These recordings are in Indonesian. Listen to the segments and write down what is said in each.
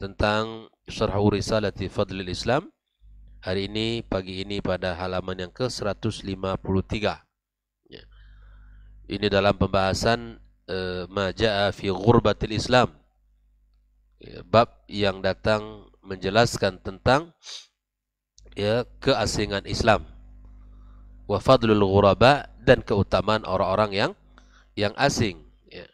tentang syarah Risalati Fadlil Islam hari ini pagi ini pada halaman yang ke-153. Ya. Ini dalam pembahasan uh, eh, Maja'a fi Ghurbatil Islam. Ya, bab yang datang menjelaskan tentang ya keasingan Islam. Wa fadlul ghuraba dan keutamaan orang-orang yang yang asing ya.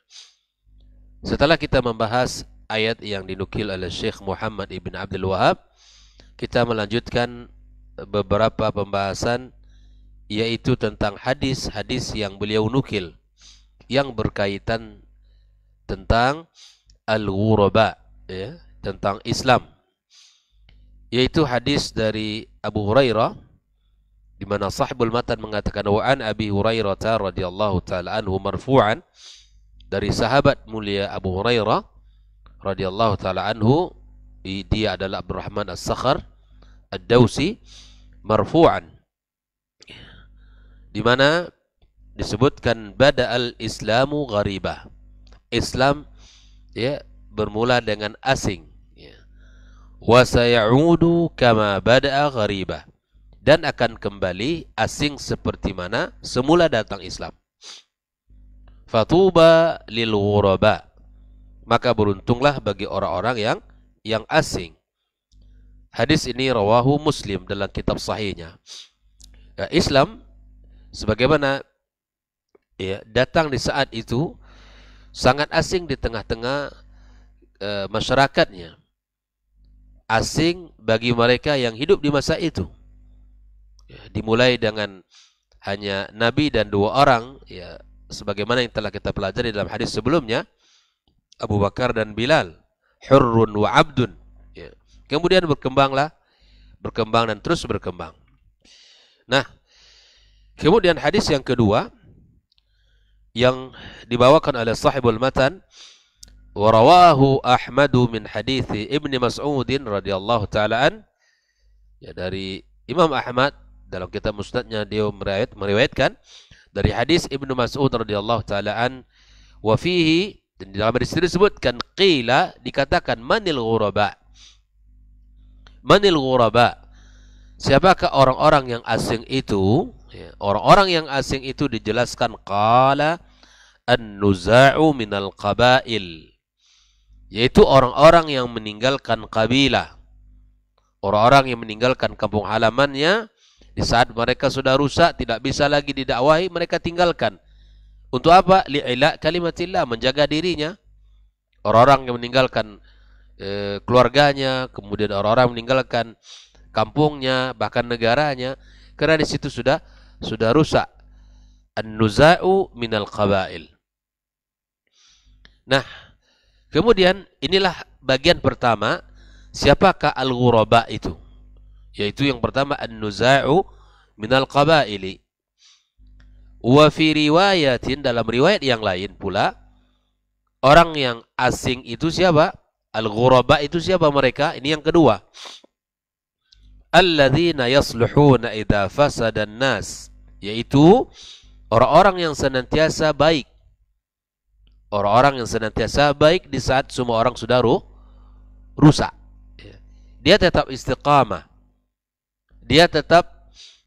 Setelah kita membahas ayat yang dinukil oleh Syekh Muhammad Ibn Abdul Wahab kita melanjutkan beberapa pembahasan yaitu tentang hadis-hadis yang beliau nukil yang berkaitan tentang al-ghuraba ya, tentang Islam yaitu hadis dari Abu Hurairah di mana sahibul matan mengatakan wa an Abi Hurairah radhiyallahu taala anhu marfu'an dari sahabat mulia Abu Hurairah radhiyallahu taala anhu dia adalah Rahman As-Sakhar Ad-Dausi marfu'an di mana disebutkan bada al islamu gharibah Islam ya bermula dengan asing ya wa sayaudu kama bada gharibah dan akan kembali asing seperti mana semula datang Islam fatuba lil ghuraba maka beruntunglah bagi orang-orang yang yang asing. Hadis ini rawahu Muslim dalam kitab sahihnya. Ya, Islam sebagaimana ya, datang di saat itu sangat asing di tengah-tengah uh, masyarakatnya. Asing bagi mereka yang hidup di masa itu. Ya, dimulai dengan hanya nabi dan dua orang ya sebagaimana yang telah kita pelajari dalam hadis sebelumnya Abu Bakar dan Bilal hurrun wa abdun ya. kemudian berkembanglah berkembang dan terus berkembang nah kemudian hadis yang kedua yang dibawakan oleh sahibul matan warawahu Ahmadu min hadithi Ibni Mas'udin radhiyallahu taala ya dari Imam Ahmad dalam kitab musnadnya dia meriwayatkan dari hadis Ibnu Mas'ud radhiyallahu taala an wa fihi dan di dalam hadis disebutkan qila dikatakan manil ghuraba. Manil ghuraba. Siapakah orang-orang yang asing itu? Ya, orang-orang yang asing itu dijelaskan qala an-nuza'u minal qabail. Yaitu orang-orang yang meninggalkan kabilah. Orang-orang yang meninggalkan kampung halamannya di saat mereka sudah rusak tidak bisa lagi didakwahi mereka tinggalkan untuk apa? Li'ila kalimatillah, menjaga dirinya. Orang-orang yang meninggalkan e, keluarganya, kemudian orang-orang meninggalkan kampungnya, bahkan negaranya, karena di situ sudah sudah rusak. An-nuza'u minal qabail. Nah, kemudian inilah bagian pertama siapakah al-ghuraba itu? Yaitu yang pertama an-nuza'u minal qabaili Wa fi riwayatin dalam riwayat yang lain pula orang yang asing itu siapa? Al-ghuraba itu siapa mereka? Ini yang kedua. Alladzina yasluhuna idza fasadan nas yaitu orang-orang yang senantiasa baik. Orang-orang yang senantiasa baik di saat semua orang sudah ru rusak. Dia tetap istiqamah. Dia tetap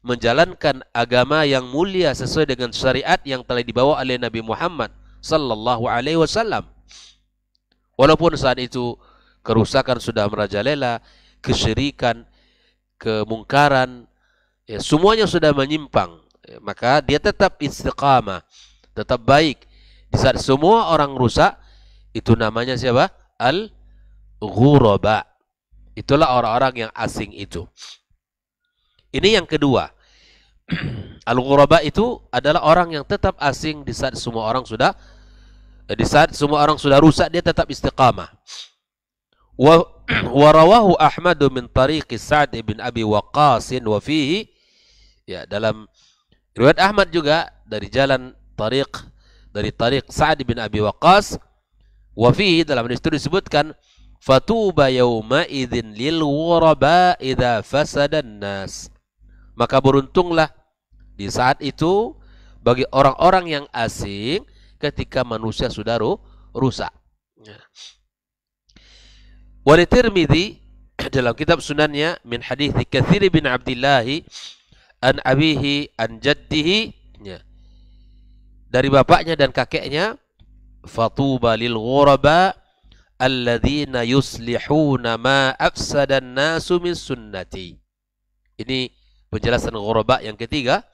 menjalankan agama yang mulia sesuai dengan syariat yang telah dibawa oleh Nabi Muhammad sallallahu alaihi wasallam. Walaupun saat itu kerusakan sudah merajalela, kesyirikan, kemungkaran, ya, semuanya sudah menyimpang. Ya, maka dia tetap istiqamah, tetap baik. Di saat semua orang rusak, itu namanya siapa? Al-ghuraba. Itulah orang-orang yang asing itu. Ini yang kedua. Al-ghuraba itu adalah orang yang tetap asing di saat semua orang sudah di saat semua orang sudah rusak dia tetap istiqamah. Wa rawahu Ahmad min Tariq Sa'd bin Abi Waqqas wa fihi ya dalam riwayat Ahmad juga dari jalan tariq dari tariq Sa'd bin Abi Waqqas wa fihi dalam itu disebutkan fatuba yauma idzin lil ghuraba idza an nas maka beruntunglah di saat itu bagi orang-orang yang asing ketika manusia sudah ru rusak. Ya. Wa Tirmidzi dalam kitab sunannya min hadithi Katsir bin Abdullah an abihi an jaddihi ya. dari bapaknya dan kakeknya fatuba lil ghuraba alladhina yuslihuna ma afsadan nasu min sunnati ini penjelasan ghuraba yang ketiga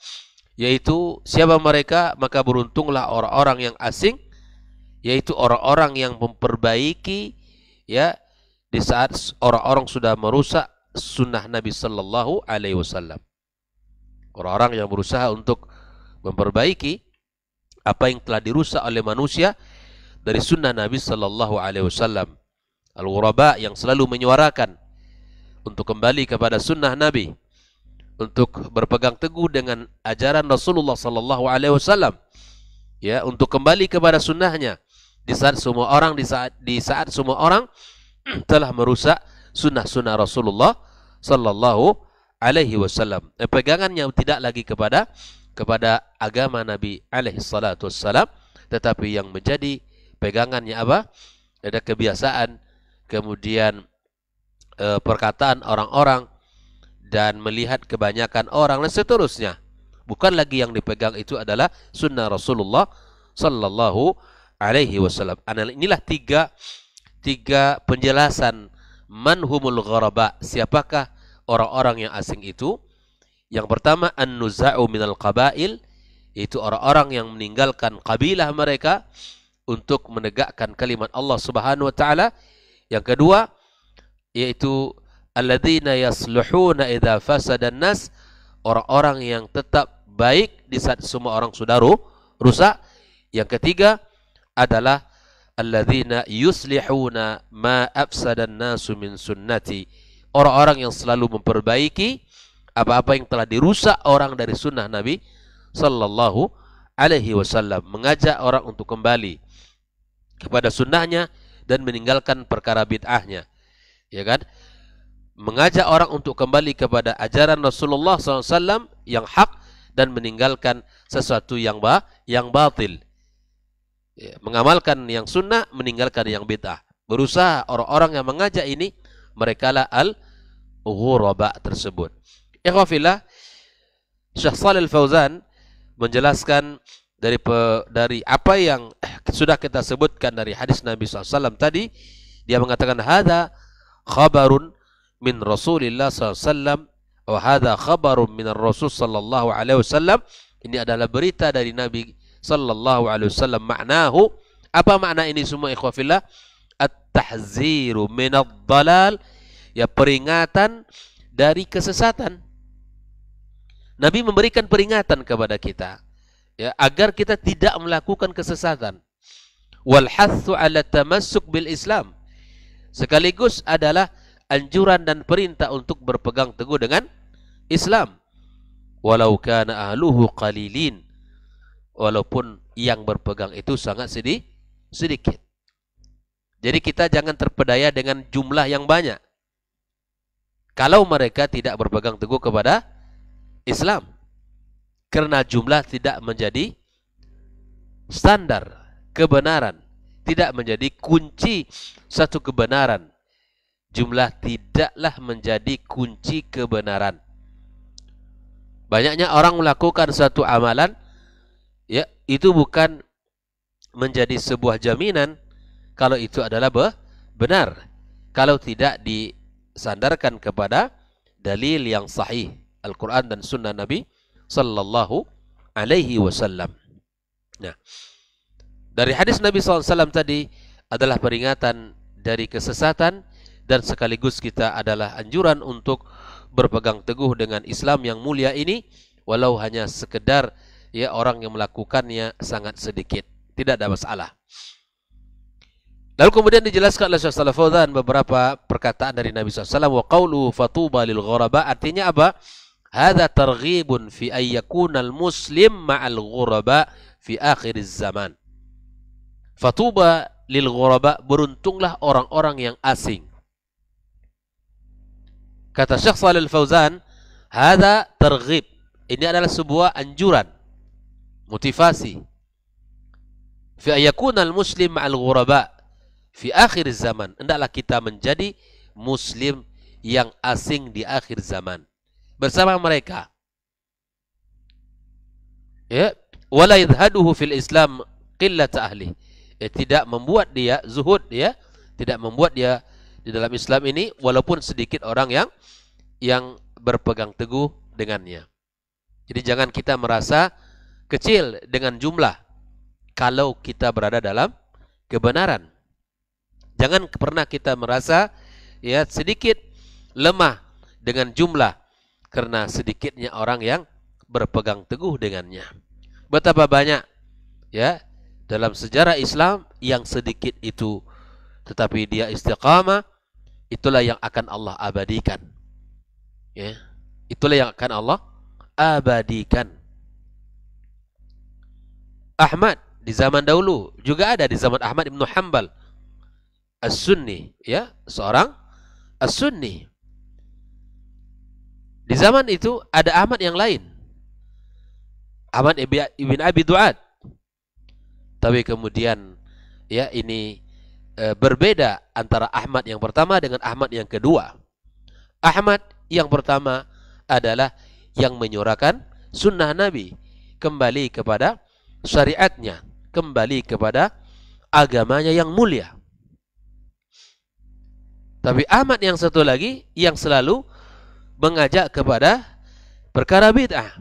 yaitu siapa mereka maka beruntunglah orang-orang yang asing yaitu orang-orang yang memperbaiki ya di saat orang-orang sudah merusak sunnah Nabi Shallallahu Alaihi Wasallam orang-orang yang berusaha untuk memperbaiki apa yang telah dirusak oleh manusia dari sunnah Nabi Shallallahu Alaihi Wasallam al-ghuraba yang selalu menyuarakan untuk kembali kepada sunnah Nabi untuk berpegang teguh dengan ajaran Rasulullah Sallallahu Alaihi Wasallam ya untuk kembali kepada sunnahnya di saat semua orang di saat di saat semua orang telah merusak sunnah sunnah Rasulullah Sallallahu Alaihi Wasallam pegangannya tidak lagi kepada kepada agama Nabi Alaihi Salatu Wasallam tetapi yang menjadi pegangannya apa ada kebiasaan kemudian eh, perkataan orang-orang dan melihat kebanyakan orang dan seterusnya. Bukan lagi yang dipegang itu adalah sunnah Rasulullah Sallallahu Alaihi Wasallam. Inilah tiga tiga penjelasan manhumul gharaba. Siapakah orang-orang yang asing itu? Yang pertama an-nuza'u minal qabail itu orang-orang yang meninggalkan kabilah mereka untuk menegakkan kalimat Allah Subhanahu wa taala. Yang kedua yaitu alladzina yasluhuna idza dan nas orang-orang yang tetap baik di saat semua orang sudah rusak yang ketiga adalah alladzina yuslihuna ma dan nasu min sunnati orang-orang yang selalu memperbaiki apa-apa yang telah dirusak orang dari sunnah Nabi sallallahu alaihi wasallam mengajak orang untuk kembali kepada sunnahnya dan meninggalkan perkara bid'ahnya ya kan mengajak orang untuk kembali kepada ajaran Rasulullah SAW yang hak dan meninggalkan sesuatu yang ba yang batil. Ya, mengamalkan yang sunnah, meninggalkan yang bid'ah. Berusaha orang-orang yang mengajak ini mereka lah al ghuraba tersebut. Ikhwafillah, Syekh Shalal Fauzan menjelaskan dari pe, dari apa yang sudah kita sebutkan dari hadis Nabi SAW tadi, dia mengatakan hada khabarun min Rasulillah SAW Wahada khabarun min Rasul sallallahu alaihi wasallam ini adalah berita dari Nabi sallallahu alaihi wasallam maknahu apa makna ini semua ikhwafillah at-tahziru min dalal ya peringatan dari kesesatan Nabi memberikan peringatan kepada kita ya agar kita tidak melakukan kesesatan wal hathu ala tamassuk bil Islam sekaligus adalah anjuran dan perintah untuk berpegang teguh dengan Islam walau kana ahluhu qalilin walaupun yang berpegang itu sangat sedih sedikit jadi kita jangan terpedaya dengan jumlah yang banyak kalau mereka tidak berpegang teguh kepada Islam karena jumlah tidak menjadi standar kebenaran tidak menjadi kunci satu kebenaran jumlah tidaklah menjadi kunci kebenaran. Banyaknya orang melakukan suatu amalan ya itu bukan menjadi sebuah jaminan kalau itu adalah be benar kalau tidak disandarkan kepada dalil yang sahih Al-Qur'an dan sunnah Nabi sallallahu alaihi wasallam. Nah, dari hadis Nabi SAW tadi adalah peringatan dari kesesatan dan sekaligus kita adalah anjuran untuk berpegang teguh dengan Islam yang mulia ini walau hanya sekedar ya orang yang melakukannya sangat sedikit tidak ada masalah Lalu kemudian dijelaskan oleh Syaikh Salafuddin beberapa perkataan dari Nabi SAW. Wa qawluhu fatuba lil ghuraba. Artinya apa? Hada targhibun fi al muslim ma'al ghuraba fi akhir zaman. Fatuba lil ghuraba. Beruntunglah orang-orang yang asing. Kata Syekh Shalal Fauzan, "Hadza targhib." Ini adalah sebuah anjuran, motivasi. Fi ayakunal muslim ma'al ghuraba fi akhir zaman. Hendaklah kita menjadi muslim yang asing di akhir zaman bersama mereka. Ya, wala yadhaduhu fil Islam qillat ahli. Ya, tidak membuat dia zuhud ya, tidak membuat dia di dalam Islam ini walaupun sedikit orang yang yang berpegang teguh dengannya. Jadi jangan kita merasa kecil dengan jumlah kalau kita berada dalam kebenaran. Jangan pernah kita merasa ya sedikit lemah dengan jumlah karena sedikitnya orang yang berpegang teguh dengannya. Betapa banyak ya dalam sejarah Islam yang sedikit itu tetapi dia istiqamah itulah yang akan Allah abadikan. Ya. Itulah yang akan Allah abadikan. Ahmad di zaman dahulu juga ada di zaman Ahmad Ibn Hambal As-Sunni ya, seorang As-Sunni. Di zaman itu ada Ahmad yang lain. Ahmad ibn Abi Duat. Tapi kemudian ya ini Eh, berbeda antara Ahmad yang pertama dengan Ahmad yang kedua. Ahmad yang pertama adalah yang menyuarakan sunnah Nabi kembali kepada syariatnya, kembali kepada agamanya yang mulia. Tapi Ahmad yang satu lagi yang selalu mengajak kepada perkara bid'ah.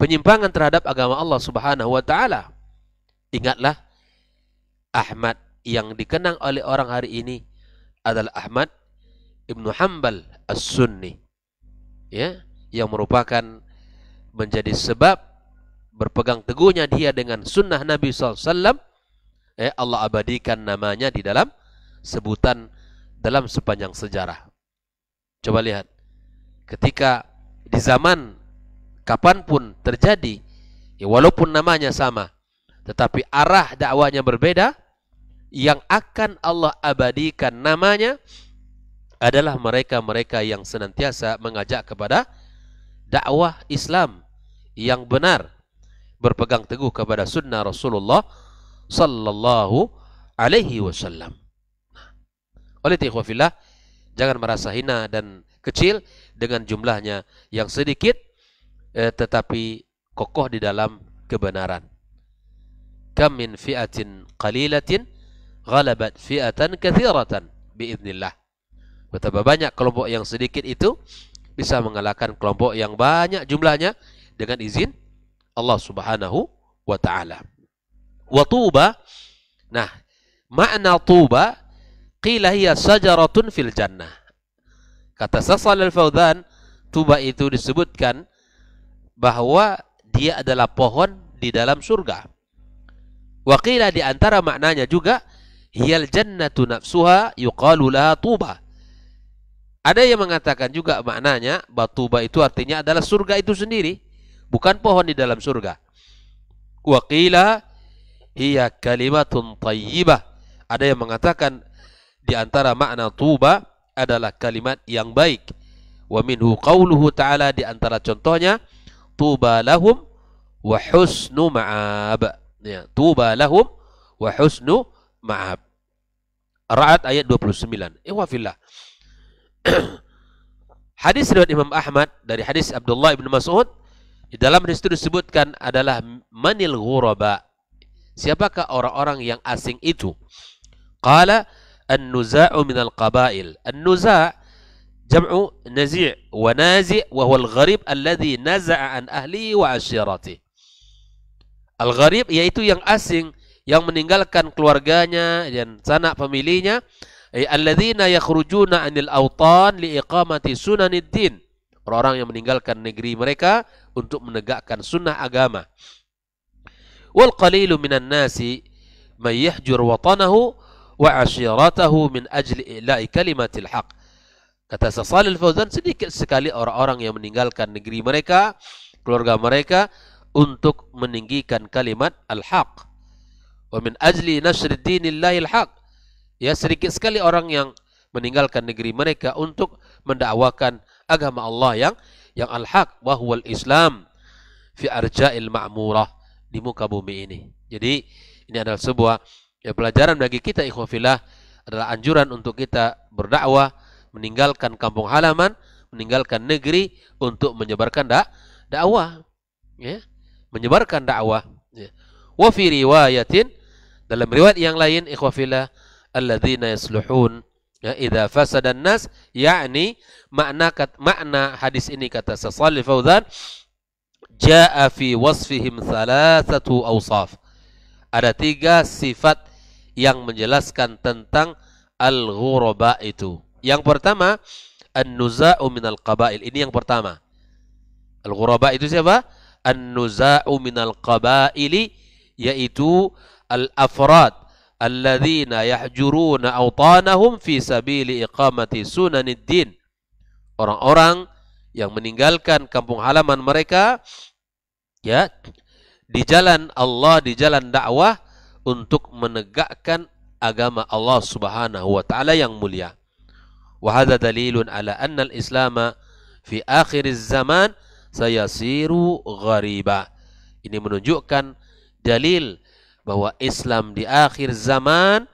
Penyimpangan terhadap agama Allah Subhanahu wa taala. Ingatlah Ahmad yang dikenang oleh orang hari ini adalah Ahmad Ibnu Hambal As-Sunni ya yang merupakan menjadi sebab berpegang teguhnya dia dengan sunnah Nabi SAW eh, ya, Allah abadikan namanya di dalam sebutan dalam sepanjang sejarah coba lihat ketika di zaman kapanpun terjadi ya walaupun namanya sama tetapi arah dakwanya berbeda yang akan Allah abadikan namanya adalah mereka-mereka yang senantiasa mengajak kepada dakwah Islam yang benar berpegang teguh kepada sunnah Rasulullah sallallahu alaihi wasallam. Nah, oleh ikhwafillah, jangan merasa hina dan kecil dengan jumlahnya yang sedikit eh, tetapi kokoh di dalam kebenaran. Kam min fi'atin qalilatin ghalabat fi'atan kathiratan biidnillah. Betapa banyak kelompok yang sedikit itu bisa mengalahkan kelompok yang banyak jumlahnya dengan izin Allah Subhanahu wa taala. Wa tuba nah makna tuba qila hiya sajaratun fil jannah. Kata Sasal al-Fauzan, tuba itu disebutkan bahwa dia adalah pohon di dalam surga. Wa qila di antara maknanya juga hiyal jannatu nafsuha yuqalu laha tuba. Ada yang mengatakan juga maknanya batuba itu artinya adalah surga itu sendiri, bukan pohon di dalam surga. Wa qila hiya kalimatun tayyibah Ada yang mengatakan di antara makna tuba adalah kalimat yang baik. Wa minhu qawluhu ta'ala di antara contohnya tuba lahum wa husnu ma'ab. Ya, tuba lahum wa husnu ma'ab. Ra'ad ayat 29. Ikhwafillah. hadis riwayat Imam Ahmad dari hadis Abdullah bin Mas'ud di dalam hadis itu disebutkan adalah manil ghuraba. Siapakah orang-orang yang asing itu? Qala an-nuza'u al qabail. An-nuza' jam'u nazi' wa nazi' wa huwa al-gharib alladhi naza'a an ahli wa ashiratihi. Al-gharib yaitu yang asing yang meninggalkan keluarganya dan sanak pemilihnya eh, alladzina yakhrujuna anil autan liiqamati sunanid din orang-orang yang meninggalkan negeri mereka untuk menegakkan sunnah agama wal qalilu minan nasi may yahjur watanahu wa ashiratahu min ajli ila'i kalimatil haq kata Syaikh Fauzan sedikit sekali orang-orang yang meninggalkan negeri mereka keluarga mereka untuk meninggikan kalimat al-haq wa min ajli nasri dinillahil haq ya sedikit sekali orang yang meninggalkan negeri mereka untuk mendakwakan agama Allah yang yang al-haq wa Islam fi arja'il ma'murah di muka bumi ini. Jadi ini adalah sebuah ya, pelajaran bagi kita ikhwafillah adalah anjuran untuk kita berdakwah, meninggalkan kampung halaman, meninggalkan negeri untuk menyebarkan dak dakwah, ya. Menyebarkan dakwah, ya. Wa fi riwayatin dalam riwayat yang lain, ikhwafillah, alladzina yasluhun ya idza fasadan nas yakni makna kat, makna hadis ini kata Syaikh Fauzan jaa fi wasfihim thalathatu awsaf ada tiga sifat yang menjelaskan tentang al-ghuraba itu yang pertama an-nuza'u minal qabail ini yang pertama al-ghuraba itu siapa an-nuza'u minal qabaili yaitu al-afrad alladzina yahjuruna awtanahum fi sabili iqamati sunaniddin. Orang-orang yang meninggalkan kampung halaman mereka ya di jalan Allah, di jalan dakwah untuk menegakkan agama Allah Subhanahu wa taala yang mulia. Wa hadza dalilun ala anna al-islama fi akhir zaman sayasiru ghariba. Ini menunjukkan dalil bahwa Islam di akhir zaman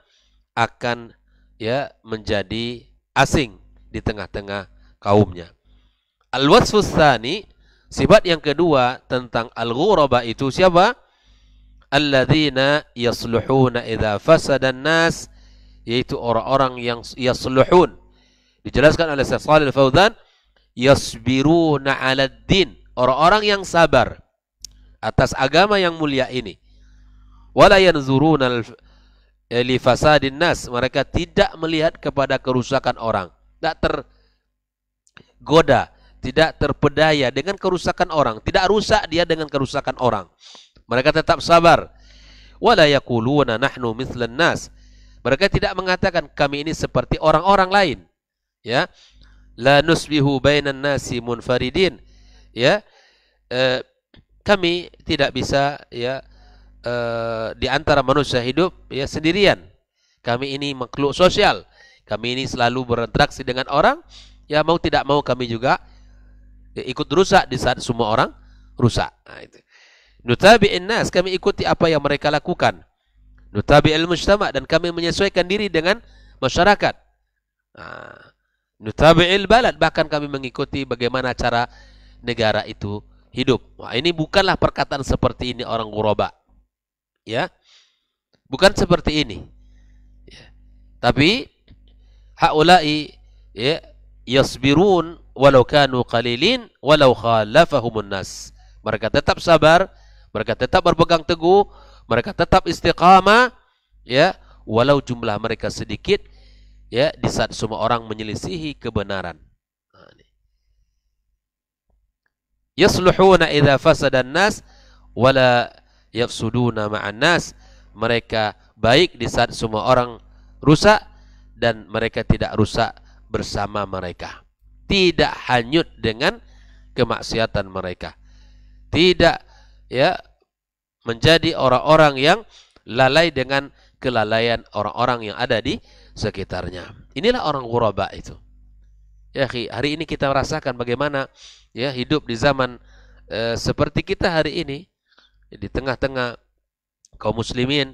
akan ya menjadi asing di tengah-tengah kaumnya. al wasfustani sifat yang kedua tentang al-ghuraba itu siapa? Alladzina yasluhuna idza fasadan nas yaitu orang-orang yang yasluhun. Dijelaskan oleh Syekh Shalih Fauzan yasbiruna 'ala din, orang-orang yang sabar atas agama yang mulia ini wala yanzuruna eh, li fasadin nas mereka tidak melihat kepada kerusakan orang tidak tergoda tidak terpedaya dengan kerusakan orang tidak rusak dia dengan kerusakan orang mereka tetap sabar wala yaquluna nahnu mithlan nas mereka tidak mengatakan kami ini seperti orang-orang lain ya la nusbihu bainan nasi munfaridin ya eh, kami tidak bisa ya Eh, di antara manusia hidup ya sendirian. Kami ini makhluk sosial. Kami ini selalu berinteraksi dengan orang. Ya mau tidak mau kami juga ya, ikut rusak di saat semua orang rusak. Nah, itu. kami ikuti apa yang mereka lakukan. Nutabi Ilmu mujtama dan kami menyesuaikan diri dengan masyarakat. Nah, Nutabi'il balad, bahkan kami mengikuti bagaimana cara negara itu hidup. Wah, ini bukanlah perkataan seperti ini orang guroba ya bukan seperti ini ya. tapi haulai ya yasbirun walau kanu qalilin walau khalafahumun nas mereka tetap sabar mereka tetap berpegang teguh mereka tetap istiqamah ya walau jumlah mereka sedikit ya di saat semua orang menyelisihi kebenaran nah, yasluhuna idza an nas wala yafsuduna ma'annas mereka baik di saat semua orang rusak dan mereka tidak rusak bersama mereka tidak hanyut dengan kemaksiatan mereka tidak ya menjadi orang-orang yang lalai dengan kelalaian orang-orang yang ada di sekitarnya. Inilah orang ghuraba itu. Ya, hari ini kita merasakan bagaimana ya hidup di zaman eh, seperti kita hari ini di tengah-tengah kaum muslimin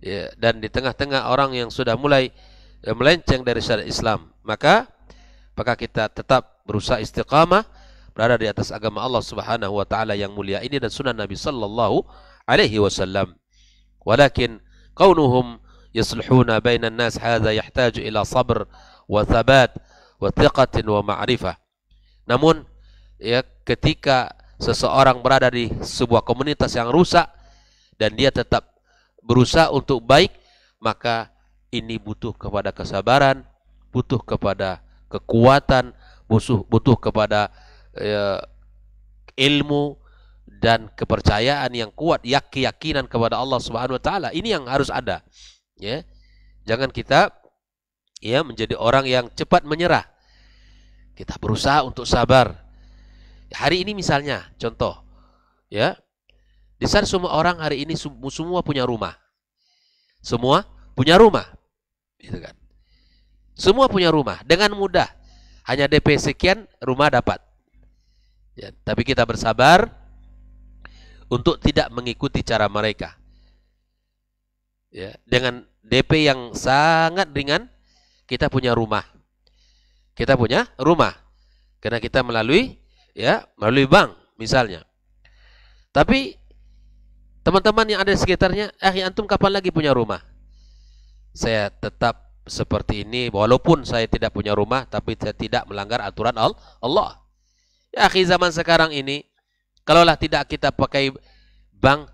ya, dan di tengah-tengah orang yang sudah mulai ya, melenceng dari syariat Islam maka apakah kita tetap berusaha istiqamah berada di atas agama Allah Subhanahu wa taala yang mulia ini dan sunnah Nabi sallallahu alaihi wasallam walakin kaunuhum يصلحون بين الناس هذا يحتاج إلى صبر وثبات وثقة ومعرفة namun ya ketika seseorang berada di sebuah komunitas yang rusak dan dia tetap berusaha untuk baik, maka ini butuh kepada kesabaran, butuh kepada kekuatan, butuh butuh kepada e, ilmu dan kepercayaan yang kuat, yakin keyakinan kepada Allah Subhanahu wa taala. Ini yang harus ada. Ya. Jangan kita ya menjadi orang yang cepat menyerah. Kita berusaha untuk sabar, Hari ini misalnya, contoh, ya, di sana semua orang hari ini semua punya rumah, semua punya rumah, gitu kan? Semua punya rumah dengan mudah, hanya DP sekian rumah dapat. Ya, tapi kita bersabar untuk tidak mengikuti cara mereka. Ya, dengan DP yang sangat ringan, kita punya rumah. Kita punya rumah karena kita melalui ya melalui bank misalnya. Tapi teman-teman yang ada di sekitarnya, eh ya antum kapan lagi punya rumah? Saya tetap seperti ini walaupun saya tidak punya rumah tapi saya tidak melanggar aturan Allah. Ya akhir zaman sekarang ini kalaulah tidak kita pakai bank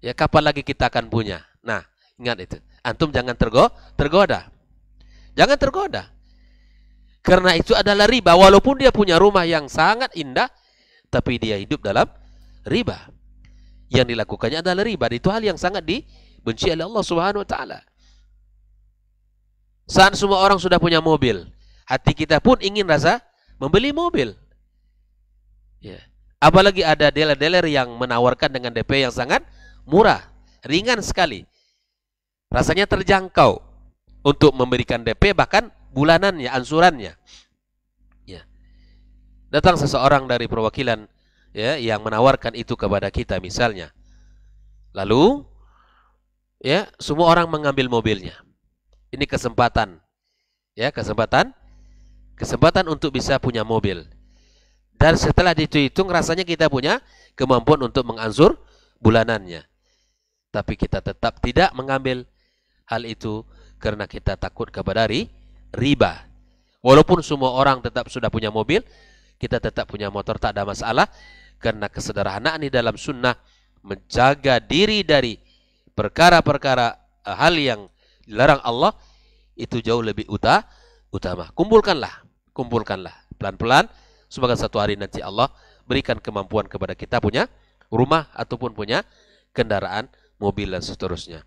ya kapan lagi kita akan punya. Nah, ingat itu. Antum jangan tergo tergoda. Jangan tergoda. Karena itu adalah riba. Walaupun dia punya rumah yang sangat indah, tapi dia hidup dalam riba. Yang dilakukannya adalah riba. Itu hal yang sangat dibenci oleh Allah Subhanahu wa taala. Saat semua orang sudah punya mobil, hati kita pun ingin rasa membeli mobil. Ya. Apalagi ada dealer-dealer yang menawarkan dengan DP yang sangat murah, ringan sekali. Rasanya terjangkau untuk memberikan DP bahkan bulanannya, ansurannya. Ya. Datang seseorang dari perwakilan ya yang menawarkan itu kepada kita misalnya. Lalu ya, semua orang mengambil mobilnya. Ini kesempatan. Ya, kesempatan kesempatan untuk bisa punya mobil. Dan setelah dihitung rasanya kita punya kemampuan untuk mengansur bulanannya. Tapi kita tetap tidak mengambil hal itu karena kita takut kepada hari riba. Walaupun semua orang tetap sudah punya mobil, kita tetap punya motor tak ada masalah karena kesederhanaan di dalam sunnah menjaga diri dari perkara-perkara eh, hal yang dilarang Allah itu jauh lebih utah utama. Kumpulkanlah, kumpulkanlah pelan-pelan semoga satu hari nanti Allah berikan kemampuan kepada kita punya rumah ataupun punya kendaraan, mobil dan seterusnya.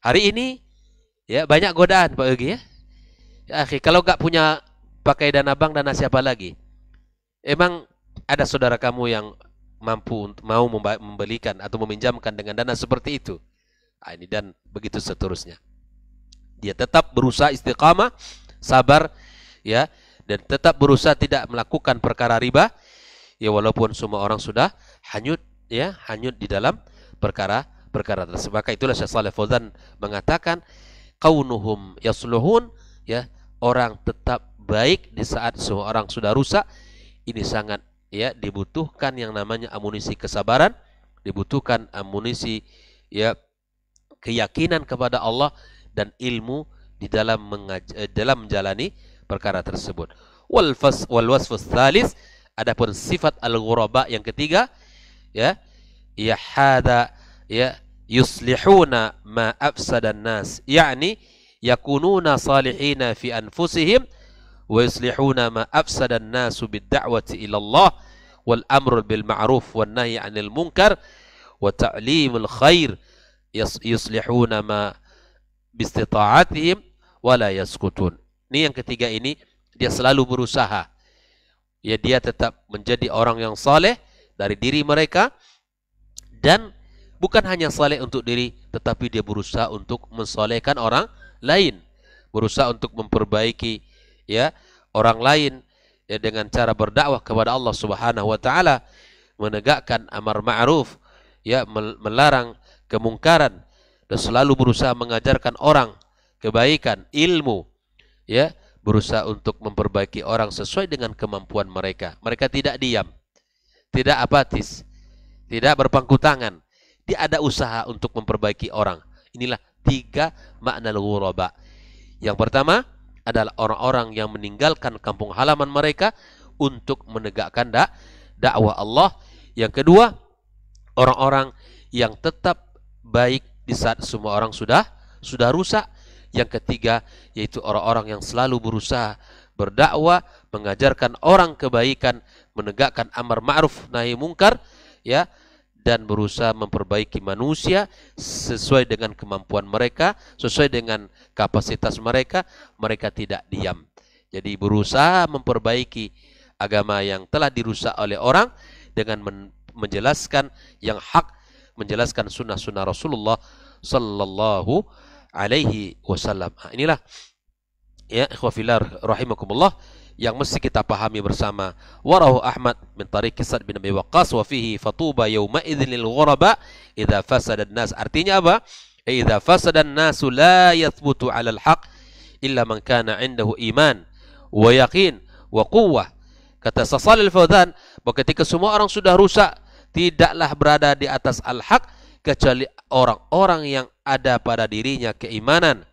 Hari ini ya banyak godaan Pak Egi ya. Ya, akhi, kalau nggak punya pakai dana bank, dana siapa lagi? Emang ada saudara kamu yang mampu mau membelikan atau meminjamkan dengan dana seperti itu? Nah, ini dan begitu seterusnya. Dia tetap berusaha istiqamah, sabar, ya, dan tetap berusaha tidak melakukan perkara riba, ya walaupun semua orang sudah hanyut, ya, hanyut di dalam perkara perkara tersebut. Maka itulah Syekh Saleh Fauzan mengatakan kaunuhum yasluhun ya orang tetap baik di saat semua orang sudah rusak ini sangat ya dibutuhkan yang namanya amunisi kesabaran dibutuhkan amunisi ya keyakinan kepada Allah dan ilmu di dalam mengaj eh, dalam menjalani perkara tersebut wal wasfus thalis adapun sifat al ghuraba yang ketiga ya ya hada ya yuslihuna ma afsadan nas yakni yakununa salihina fi anfusihim wa yuslihuna ma afsada an-nasu bid-da'wati ila Allah wal amru bil ma'ruf wan nahyi 'anil munkar wa ta'limul khair yuslihuna ma bistita'atihim wa la yaskutun. Ini yang ketiga ini dia selalu berusaha. Ya dia tetap menjadi orang yang saleh dari diri mereka dan bukan hanya saleh untuk diri tetapi dia berusaha untuk mensolehkan orang lain, berusaha untuk memperbaiki ya orang lain ya, dengan cara berdakwah kepada Allah Subhanahu wa taala, menegakkan amar ma'ruf, ya melarang kemungkaran dan selalu berusaha mengajarkan orang kebaikan, ilmu, ya, berusaha untuk memperbaiki orang sesuai dengan kemampuan mereka. Mereka tidak diam, tidak apatis, tidak berpangku tangan. Dia ada usaha untuk memperbaiki orang. Inilah tiga makna ghuraba. Yang pertama adalah orang-orang yang meninggalkan kampung halaman mereka untuk menegakkan dak dakwah Allah. Yang kedua, orang-orang yang tetap baik di saat semua orang sudah sudah rusak. Yang ketiga, yaitu orang-orang yang selalu berusaha berdakwah, mengajarkan orang kebaikan, menegakkan amar ma'ruf nahi mungkar, ya, dan berusaha memperbaiki manusia sesuai dengan kemampuan mereka, sesuai dengan kapasitas mereka, mereka tidak diam. Jadi berusaha memperbaiki agama yang telah dirusak oleh orang dengan menjelaskan yang hak, menjelaskan sunnah-sunnah Rasulullah sallallahu alaihi wasallam. Inilah ya ikhwafillah rahimakumullah yang mesti kita pahami bersama. Warahu Ahmad min tariq Sa'd bin Abi Waqqas wa fihi fatuba yawma idzin lil ghuraba idza fasadan nas. Artinya apa? Idza fasadan nasu la yathbutu 'ala al-haq illa man kana 'indahu iman wa yaqin wa quwwah. Kata Sasal al-Fawzan bahwa ketika semua orang sudah rusak tidaklah berada di atas al-haq kecuali orang-orang yang ada pada dirinya keimanan,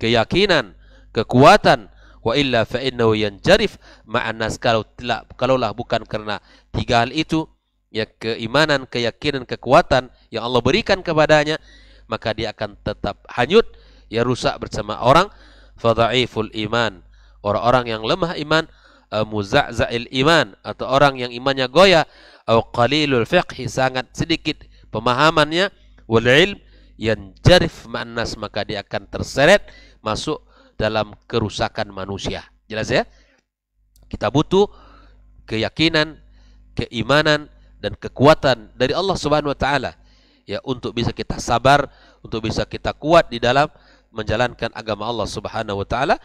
keyakinan, kekuatan, wa illa fa innahu yanjarif ma'anas kalau tidak kalaulah bukan karena tiga hal itu ya keimanan, keyakinan, kekuatan yang Allah berikan kepadanya maka dia akan tetap hanyut ya rusak bersama orang fadhaiful iman orang-orang yang lemah iman eh, muza'za'il iman atau orang yang imannya goyah atau qalilul fiqhi sangat sedikit pemahamannya wal ilm jarif ma'annas maka dia akan terseret masuk dalam kerusakan manusia. Jelas ya? Kita butuh keyakinan, keimanan dan kekuatan dari Allah Subhanahu wa taala ya untuk bisa kita sabar, untuk bisa kita kuat di dalam menjalankan agama Allah Subhanahu wa taala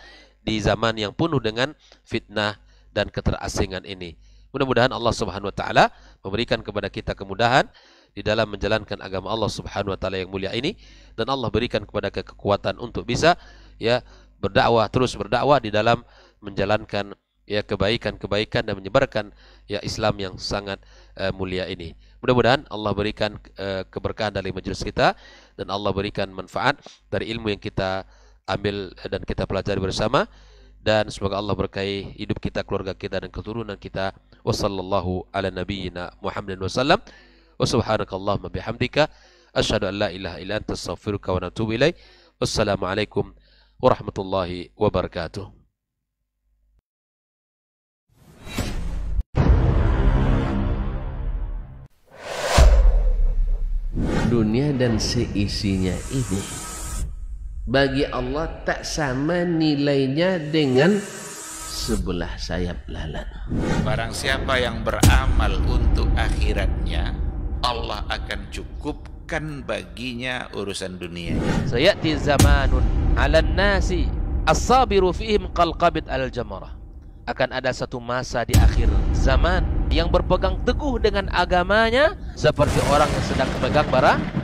di zaman yang penuh dengan fitnah dan keterasingan ini. Mudah-mudahan Allah Subhanahu wa taala memberikan kepada kita kemudahan di dalam menjalankan agama Allah Subhanahu wa taala yang mulia ini dan Allah berikan kepada kekuatan untuk bisa ya berdakwah terus berdakwah di dalam menjalankan ya kebaikan-kebaikan dan menyebarkan ya Islam yang sangat uh, mulia ini. Mudah-mudahan Allah berikan uh, keberkahan dari majelis kita dan Allah berikan manfaat dari ilmu yang kita ambil dan kita pelajari bersama dan semoga Allah berkahi hidup kita, keluarga kita dan keturunan kita. Wassallallahu ala nabiyyina Muhammadin wasallam. Wa subhanakallahumma bihamdika asyhadu an la ilaha illa anta astaghfiruka wa atubu ilaik. Wassalamualaikum warahmatullahi wabarakatuh. dunia dan seisinya ini bagi Allah tak sama nilainya dengan sebelah sayap lalat. Barang siapa yang beramal untuk akhiratnya, Allah akan cukupkan baginya urusan dunia. Sayati zamanun 'alan nasi as-sabiru fihim qalqabit al-jamarah. Akan ada satu masa di akhir zaman yang berpegang teguh dengan agamanya seperti orang yang sedang memegang bara